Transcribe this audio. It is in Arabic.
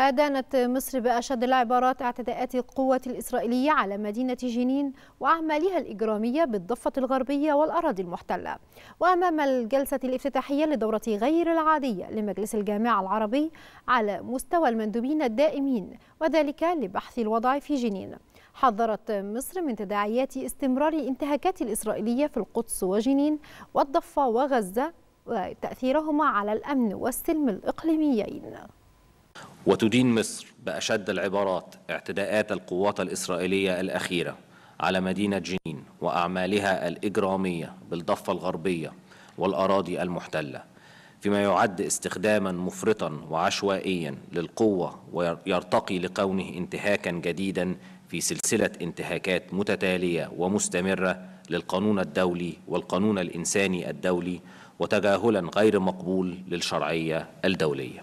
أدانت مصر بأشد العبارات اعتداءات القوة الإسرائيلية على مدينة جنين وأعمالها الإجرامية بالضفة الغربية والأراضي المحتلة وأمام الجلسة الافتتاحية لدورة غير العادية لمجلس الجامعة العربي على مستوى المندوبين الدائمين وذلك لبحث الوضع في جنين حذرت مصر من تداعيات استمرار الانتهاكات الإسرائيلية في القدس وجنين والضفة وغزة وتأثيرهما على الأمن والسلم الإقليميين وتدين مصر بأشد العبارات اعتداءات القوات الإسرائيلية الأخيرة على مدينة جنين وأعمالها الإجرامية بالضفة الغربية والأراضي المحتلة فيما يعد استخداما مفرطا وعشوائيا للقوة ويرتقي لكونه انتهاكا جديدا في سلسلة انتهاكات متتالية ومستمرة للقانون الدولي والقانون الإنساني الدولي وتجاهلا غير مقبول للشرعية الدولية